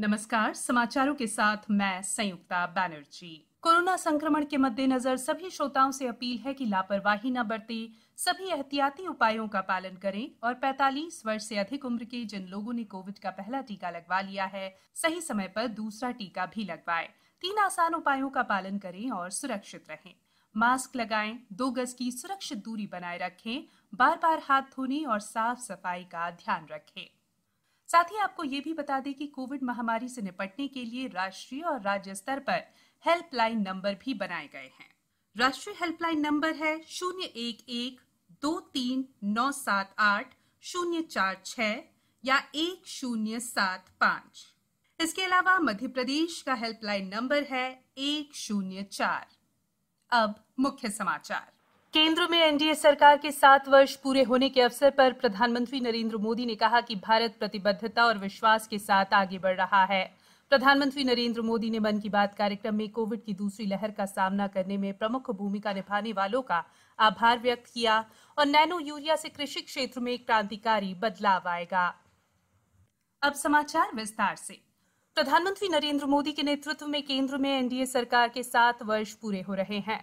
नमस्कार समाचारों के साथ मैं संयुक्ता बैनर्जी कोरोना संक्रमण के मद्देनजर सभी श्रोताओं से अपील है कि लापरवाही न बरते सभी एहतियाती उपायों का पालन करें और 45 वर्ष से अधिक उम्र के जिन लोगों ने कोविड का पहला टीका लगवा लिया है सही समय पर दूसरा टीका भी लगवाएं तीन आसान उपायों का पालन करें और सुरक्षित रहें मास्क लगाएं दो गज की सुरक्षित दूरी बनाए रखें बार बार हाथ धोने और साफ सफाई का ध्यान रखें साथ ही आपको ये भी बता दें कि कोविड महामारी से निपटने के लिए राष्ट्रीय और राज्य स्तर पर हेल्पलाइन नंबर भी बनाए गए हैं राष्ट्रीय हेल्पलाइन नंबर है शून्य एक एक दो तीन नौ सात आठ शून्य चार छ या एक शून्य सात पाँच इसके अलावा मध्य प्रदेश का हेल्पलाइन नंबर है एक शून्य चार अब मुख्य समाचार केंद्र में एनडीए सरकार के सात वर्ष पूरे होने के अवसर पर प्रधानमंत्री नरेंद्र मोदी ने कहा कि भारत प्रतिबद्धता और विश्वास के साथ आगे बढ़ रहा है प्रधानमंत्री नरेंद्र मोदी ने मन की बात कार्यक्रम में कोविड की दूसरी लहर का सामना करने में प्रमुख भूमिका निभाने वालों का आभार व्यक्त किया और नैनो यूरिया से कृषि क्षेत्र में क्रांतिकारी बदलाव आएगा अब समाचार विस्तार से प्रधानमंत्री नरेंद्र मोदी के नेतृत्व में केंद्र में एनडीए सरकार के सात वर्ष पूरे हो रहे हैं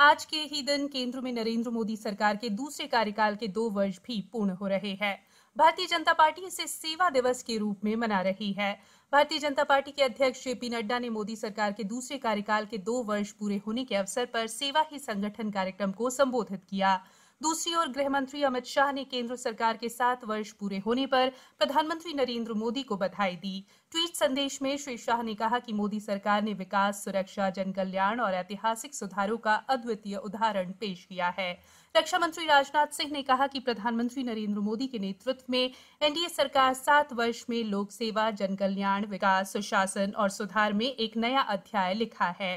आज के ही दिन केंद्र में नरेंद्र मोदी सरकार के दूसरे कार्यकाल के दो वर्ष भी पूर्ण हो रहे हैं भारतीय जनता पार्टी इसे सेवा दिवस के रूप में मना रही है भारतीय जनता पार्टी के अध्यक्ष जेपी नड्डा ने मोदी सरकार के दूसरे कार्यकाल के दो वर्ष पूरे होने के अवसर पर सेवा ही संगठन कार्यक्रम को संबोधित किया दूसरी ओर गृह मंत्री अमित शाह ने केंद्र सरकार के सात वर्ष पूरे होने पर प्रधानमंत्री नरेंद्र मोदी को बधाई दी ट्वीट संदेश में श्री शाह ने कहा कि मोदी सरकार ने विकास सुरक्षा जनकल्याण और ऐतिहासिक सुधारों का अद्वितीय उदाहरण पेश किया है रक्षा मंत्री राजनाथ सिंह ने कहा कि प्रधानमंत्री नरेंद्र मोदी के नेतृत्व में एनडीए सरकार सात वर्ष में लोक सेवा जनकल्याण विकास सुशासन और सुधार में एक नया अध्याय लिखा है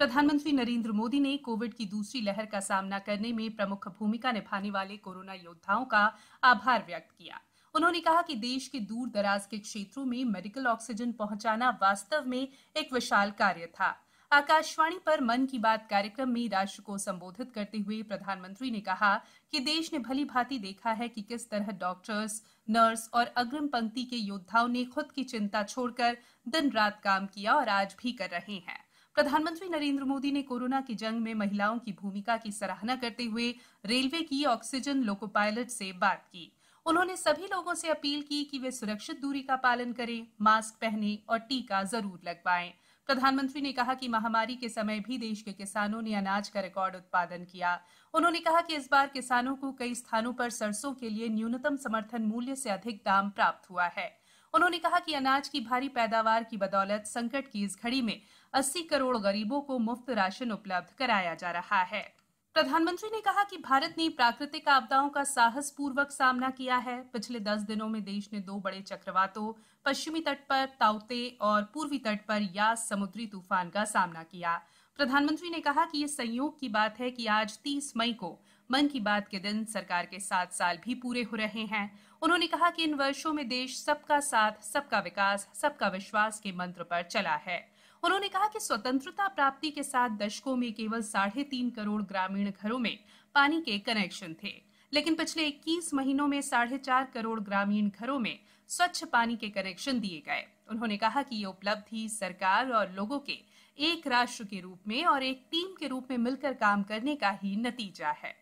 प्रधानमंत्री नरेंद्र मोदी ने कोविड की दूसरी लहर का सामना करने में प्रमुख भूमिका निभाने वाले कोरोना योद्धाओं का आभार व्यक्त किया उन्होंने कहा कि देश के दूर दराज के क्षेत्रों में मेडिकल ऑक्सीजन पहुंचाना वास्तव में एक विशाल कार्य था आकाशवाणी पर मन की बात कार्यक्रम में राष्ट्र को संबोधित करते हुए प्रधानमंत्री ने कहा कि देश ने भली भांति देखा है कि किस तरह डॉक्टर्स नर्स और अग्रिम पंक्ति के योद्धाओं ने खुद की चिंता छोड़कर दिन रात काम किया और आज भी कर रहे हैं प्रधानमंत्री नरेंद्र मोदी ने कोरोना की जंग में महिलाओं की भूमिका की सराहना करते हुए रेलवे की ऑक्सीजन लोको पायलट से बात की उन्होंने सभी लोगों से अपील की कि वे सुरक्षित दूरी का पालन करें मास्क पहने और टीका जरूर लगवाएं प्रधानमंत्री ने कहा कि महामारी के समय भी देश के किसानों ने अनाज का रिकॉर्ड उत्पादन किया उन्होंने कहा कि इस बार किसानों को कई स्थानों पर सरसों के लिए न्यूनतम समर्थन मूल्य से अधिक दाम प्राप्त हुआ है उन्होंने कहा कि अनाज की भारी पैदावार की बदौलत संकट की इस घड़ी में अस्सी करोड़ गरीबों को मुफ्त राशन उपलब्ध कराया जा रहा है प्रधानमंत्री ने कहा कि भारत ने प्राकृतिक आपदाओं का साहस पूर्वक सामना किया है पिछले दस दिनों में देश ने दो बड़े चक्रवातों पश्चिमी तट पर ताउते और पूर्वी तट पर यास समुद्री तूफान का सामना किया प्रधानमंत्री ने कहा कि ये संयोग की बात है कि आज 30 मई को मन की बात के दिन सरकार के सात साल भी पूरे हो रहे हैं उन्होंने कहा कि इन वर्षों में देश सबका साथ सबका विकास सबका विश्वास के मंत्र पर चला है उन्होंने कहा कि स्वतंत्रता प्राप्ति के साथ दशकों में केवल साढ़े तीन करोड़ ग्रामीण घरों में पानी के कनेक्शन थे लेकिन पिछले 21 महीनों में साढ़े चार करोड़ ग्रामीण घरों में स्वच्छ पानी के कनेक्शन दिए गए उन्होंने कहा कि ये उपलब्धि सरकार और लोगों के एक राष्ट्र के रूप में और एक टीम के रूप में मिलकर काम करने का ही नतीजा है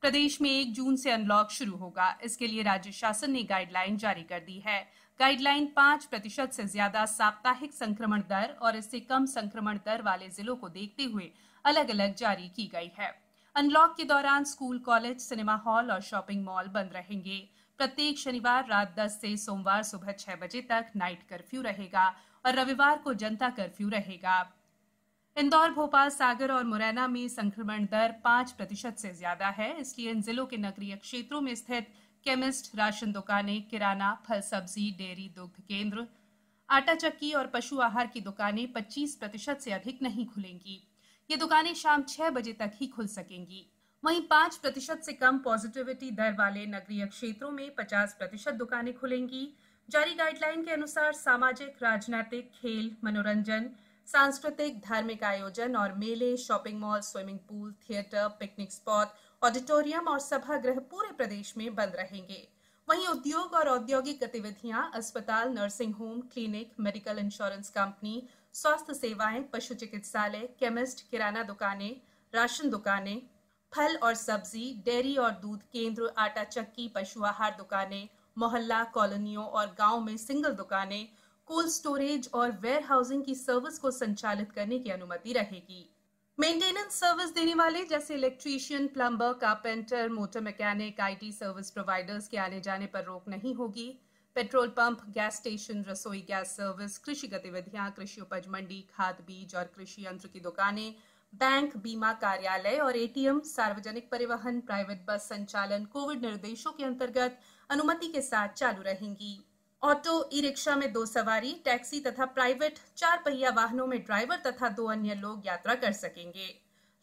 प्रदेश में एक जून से अनलॉक शुरू होगा इसके लिए राज्य शासन ने गाइडलाइन जारी कर दी है गाइडलाइन पांच प्रतिशत से ज्यादा साप्ताहिक संक्रमण दर और इससे कम संक्रमण दर वाले जिलों को देखते हुए अलग अलग जारी की गई है अनलॉक के दौरान स्कूल कॉलेज सिनेमा हॉल और शॉपिंग मॉल बंद रहेंगे प्रत्येक शनिवार रात 10 से सोमवार सुबह 6 बजे तक नाइट कर्फ्यू रहेगा और रविवार को जनता कर्फ्यू रहेगा इंदौर भोपाल सागर और मुरैना में संक्रमण दर पांच प्रतिशत से ज्यादा है इसलिए इन जिलों के नगरीय क्षेत्रों में स्थित केमिस्ट राशन दुकानें किराना फल सब्जी डेयरी दुग्ध केंद्र आटा चक्की और पशु आहार की दुकानें 25 प्रतिशत से अधिक नहीं खुलेंगी ये दुकानें शाम छह बजे तक ही खुल सकेंगी वहीं पांच प्रतिशत से कम पॉजिटिविटी दर वाले नगरीय क्षेत्रों में पचास प्रतिशत दुकानें खुलेंगी जारी गाइडलाइन के अनुसार सामाजिक राजनीतिक खेल मनोरंजन सांस्कृतिक धार्मिक आयोजन और मेले shopping mall swimming pool theatre picnic spot auditorium और सभागृह पूरे प्रदेश में बंद रहेंगे वहीं उद्योग और औद्योगिक गतिविधियां अस्पताल nursing home clinic medical insurance company स्वास्थ्य सेवाएं पशु चिकित्सालय केमिस्ट किराना दुकानें राशन दुकानें फल और सब्जी डेयरी और दूध केंद्र आटा चक्की पशु आहार दुकानें मोहल्ला कॉलोनियों और गांव में सिंगल दुकानें कोल्ड स्टोरेज और वेयर हाउसिंग की सर्विस को संचालित करने की अनुमति रहेगी मेंटेनेंस सर्विस देने वाले जैसे electrician plumber carpenter motor mechanic IT service providers के आने जाने पर रोक नहीं होगी पेट्रोल पंप गैस स्टेशन रसोई गैस सर्विस कृषि गतिविधियां कृषि उपज मंडी खाद बीज और कृषि यंत्र की दुकानें बैंक बीमा कार्यालय और एटीएम सार्वजनिक परिवहन प्राइवेट बस संचालन कोविड निर्देशों के अंतर्गत अनुमति के साथ चालू रहेंगी ऑटो ई रिक्शा में दो सवारी टैक्सी तथा प्राइवेट चार पहिया वाहनों में ड्राइवर तथा दो अन्य लोग यात्रा कर सकेंगे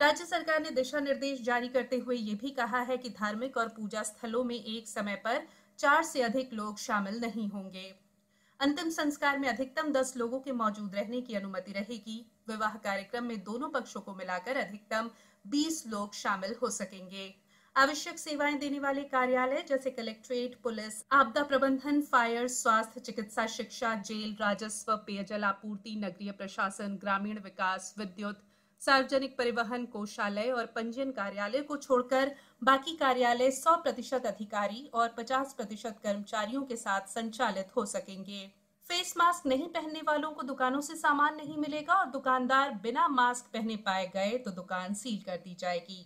राज्य सरकार ने दिशा निर्देश जारी करते हुए ये भी कहा है कि धार्मिक और पूजा स्थलों में एक समय पर चार से अधिक लोग शामिल नहीं होंगे अंतिम संस्कार में अधिकतम दस लोगों के मौजूद रहने की अनुमति रहेगी विवाह कार्यक्रम में दोनों पक्षों को मिलाकर अधिकतम बीस लोग शामिल हो सकेंगे आवश्यक सेवाएं देने वाले कार्यालय जैसे कलेक्ट्रेट पुलिस आपदा प्रबंधन फायर स्वास्थ्य चिकित्सा शिक्षा जेल राजस्व पेयजल आपूर्ति नगरीय प्रशासन ग्रामीण विकास विद्युत सार्वजनिक परिवहन कोषालय और पंजीयन कार्यालय को छोड़कर बाकी कार्यालय 100 प्रतिशत अधिकारी और 50 प्रतिशत कर्मचारियों के साथ संचालित हो सकेंगे फेस मास्क नहीं पहनने वालों को दुकानों से सामान नहीं मिलेगा और दुकानदार बिना मास्क पहने पाए गए तो दुकान सील कर दी जाएगी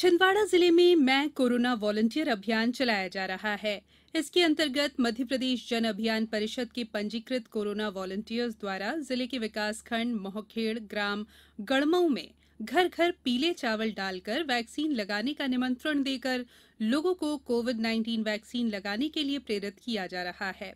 छिंदवाड़ा जिले में मैं कोरोना वॉलेंटियर अभियान चलाया जा रहा है इसके अंतर्गत मध्य प्रदेश जन अभियान परिषद के पंजीकृत कोरोना वॉलेंटियर्स द्वारा जिले के विकासखंड मोहखेड़ ग्राम गढ़मऊ में घर घर पीले चावल डालकर वैक्सीन लगाने का निमंत्रण देकर लोगों को कोविड नाइन्टीन वैक्सीन लगाने के लिए प्रेरित किया जा रहा है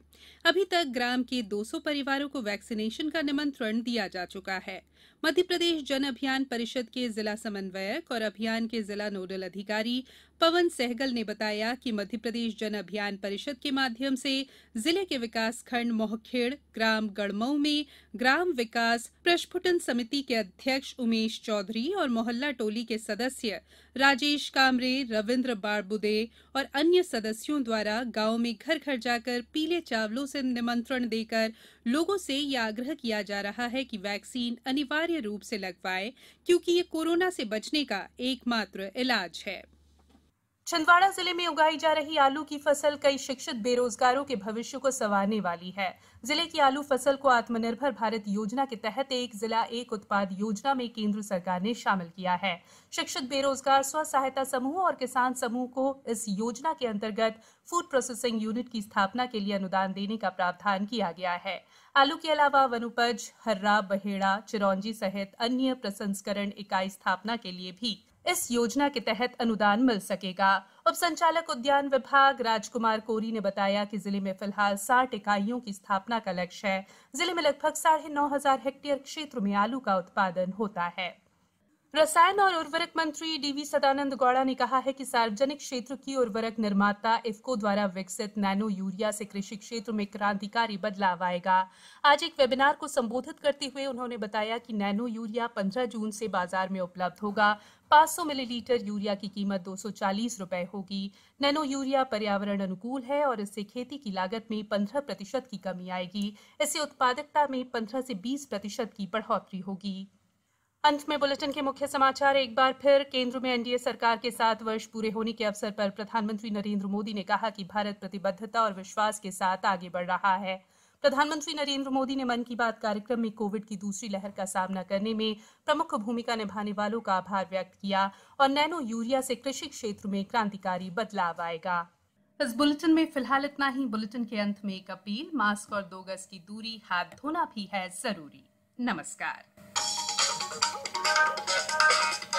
अभी तक ग्राम के 200 परिवारों को वैक्सीनेशन का निमंत्रण दिया जा चुका है मध्य प्रदेश जन अभियान परिषद के जिला समन्वयक और अभियान के जिला नोडल अधिकारी पवन सहगल ने बताया कि मध्य प्रदेश जन अभियान परिषद के माध्यम से जिले के विकास खंड मोहखेड़ ग्राम गढ़मऊ में ग्राम विकास प्रस्फुटन समिति के अध्यक्ष उमेश चौधरी और मोहल्ला टोली के सदस्य राजेश कामरे रविन्द्र बारबू बुदे और अन्य सदस्यों द्वारा गांव में घर घर जाकर पीले चावलों से निमंत्रण देकर लोगों से यह आग्रह किया जा रहा है कि वैक्सीन अनिवार्य रूप से लगवाएं क्योंकि ये कोरोना से बचने का एकमात्र इलाज है छिंदवाड़ा जिले में उगाई जा रही आलू की फसल कई शिक्षित बेरोजगारों के भविष्य को संवारने वाली है जिले की आलू फसल को आत्मनिर्भर भारत योजना के तहत एक जिला एक उत्पाद योजना में केंद्र सरकार ने शामिल किया है शिक्षित बेरोजगार स्व सहायता समूह और किसान समूह को इस योजना के अंतर्गत फूड प्रोसेसिंग यूनिट की स्थापना के लिए अनुदान देने का प्रावधान किया गया है आलू के अलावा वनुपज हर्रा बहेड़ा चिरौंजी सहित अन्य प्रसंस्करण इकाई स्थापना के लिए भी इस योजना के तहत अनुदान मिल सकेगा उप संचालक उद्यान विभाग राजकुमार कोरी ने बताया कि जिले में फिलहाल साठ इकाइयों की स्थापना का लक्ष्य है जिले में लगभग साढ़े नौ हजार हेक्टेयर क्षेत्र में आलू का उत्पादन होता है रसायन और उर्वरक मंत्री डीवी सदानंद गौड़ा ने कहा है कि सार्वजनिक क्षेत्र की उर्वरक निर्माता इफको द्वारा विकसित नैनो यूरिया से कृषि क्षेत्र में क्रांतिकारी बदलाव आएगा आज एक वेबिनार को संबोधित करते हुए उन्होंने बताया कि नैनो यूरिया 15 जून से बाजार में उपलब्ध होगा 500 मिलीलीटर यूरिया की कीमत 240 रुपए होगी नैनो यूरिया पर्यावरण अनुकूल है और इससे खेती की लागत में 15 प्रतिशत की कमी आएगी इससे उत्पादकता में 15 से 20 प्रतिशत की बढ़ोतरी होगी अंत में बुलेटिन के मुख्य समाचार एक बार फिर केंद्र में एनडीए सरकार के सात वर्ष पूरे होने के अवसर पर प्रधानमंत्री नरेंद्र मोदी ने कहा कि भारत प्रतिबद्धता और विश्वास के साथ आगे बढ़ रहा है प्रधानमंत्री नरेंद्र मोदी ने मन की बात कार्यक्रम में कोविड की दूसरी लहर का सामना करने में प्रमुख भूमिका निभाने वालों का आभार व्यक्त किया और नैनो यूरिया से कृषि क्षेत्र में क्रांतिकारी बदलाव आएगा इस बुलेटिन में फिलहाल इतना ही बुलेटिन के अंत में एक अपील मास्क और दो गज की दूरी हाथ धोना भी है जरूरी नमस्कार Thank you.